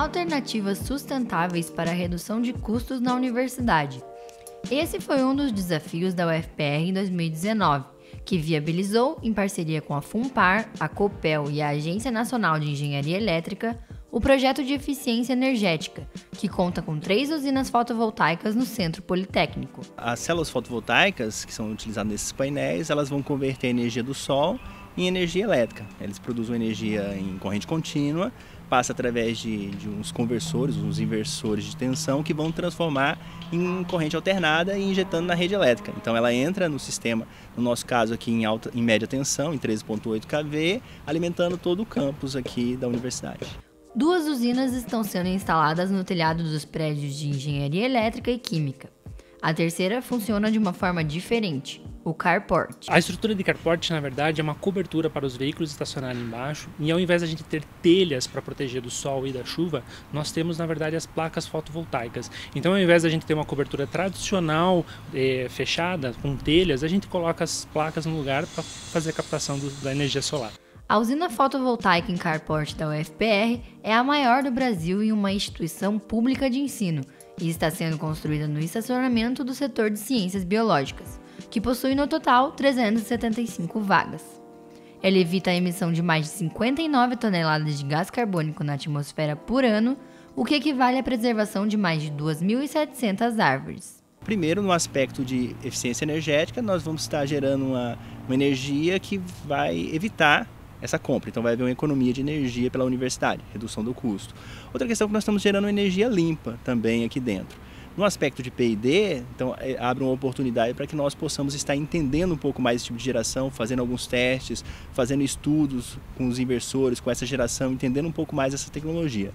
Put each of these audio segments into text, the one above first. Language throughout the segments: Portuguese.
alternativas sustentáveis para a redução de custos na universidade. Esse foi um dos desafios da UFPR em 2019, que viabilizou, em parceria com a FUNPAR, a COPEL e a Agência Nacional de Engenharia Elétrica, o projeto de eficiência energética, que conta com três usinas fotovoltaicas no Centro Politécnico. As células fotovoltaicas que são utilizadas nesses painéis, elas vão converter a energia do sol em energia elétrica. Eles produzem energia em corrente contínua, passa através de, de uns conversores, uns inversores de tensão que vão transformar em corrente alternada e injetando na rede elétrica. Então ela entra no sistema, no nosso caso aqui em, alta, em média tensão, em 13.8 kV, alimentando todo o campus aqui da universidade. Duas usinas estão sendo instaladas no telhado dos prédios de engenharia elétrica e química. A terceira funciona de uma forma diferente, o carport. A estrutura de carport, na verdade, é uma cobertura para os veículos estacionarem embaixo, e ao invés da gente ter telhas para proteger do sol e da chuva, nós temos, na verdade, as placas fotovoltaicas. Então, ao invés da gente ter uma cobertura tradicional eh, fechada, com telhas, a gente coloca as placas no lugar para fazer a captação do, da energia solar. A usina fotovoltaica em carport da UFPR é a maior do Brasil e uma instituição pública de ensino – e está sendo construída no estacionamento do setor de ciências biológicas, que possui no total 375 vagas. Ela evita a emissão de mais de 59 toneladas de gás carbônico na atmosfera por ano, o que equivale à preservação de mais de 2.700 árvores. Primeiro, no aspecto de eficiência energética, nós vamos estar gerando uma, uma energia que vai evitar essa compra. Então vai haver uma economia de energia pela universidade, redução do custo. Outra questão é que nós estamos gerando energia limpa também aqui dentro. No aspecto de P&D, então é, abre uma oportunidade para que nós possamos estar entendendo um pouco mais esse tipo de geração, fazendo alguns testes, fazendo estudos com os investidores, com essa geração, entendendo um pouco mais essa tecnologia.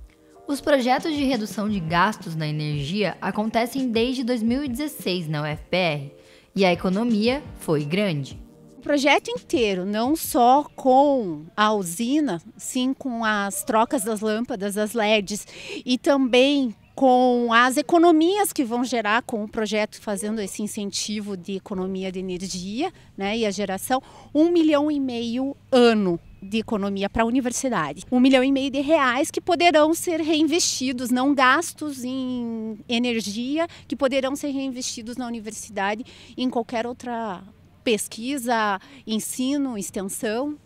Os projetos de redução de gastos na energia acontecem desde 2016 na UFPR e a economia foi grande projeto inteiro, não só com a usina, sim com as trocas das lâmpadas, as LEDs e também com as economias que vão gerar com o projeto, fazendo esse incentivo de economia de energia né, e a geração, um milhão e meio ano de economia para a universidade. Um milhão e meio de reais que poderão ser reinvestidos, não gastos em energia, que poderão ser reinvestidos na universidade em qualquer outra pesquisa, ensino, extensão.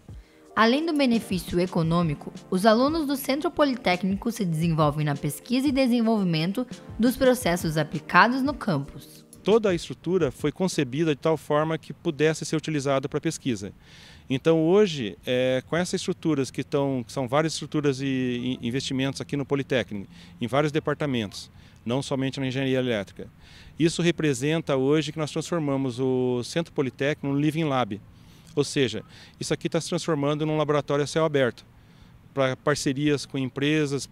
Além do benefício econômico, os alunos do Centro Politécnico se desenvolvem na pesquisa e desenvolvimento dos processos aplicados no campus toda a estrutura foi concebida de tal forma que pudesse ser utilizada para pesquisa. Então hoje, é, com essas estruturas que estão, que são várias estruturas e, e investimentos aqui no Politécnico, em vários departamentos, não somente na engenharia elétrica. Isso representa hoje que nós transformamos o Centro Politécnico num Living Lab, ou seja, isso aqui está se transformando num laboratório a céu aberto, para parcerias com empresas,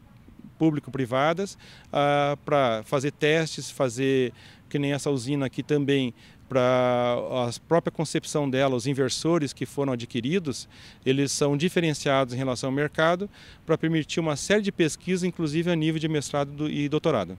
público-privadas, ah, para fazer testes, fazer que nem essa usina aqui também para a própria concepção dela, os inversores que foram adquiridos, eles são diferenciados em relação ao mercado para permitir uma série de pesquisas, inclusive a nível de mestrado e doutorado.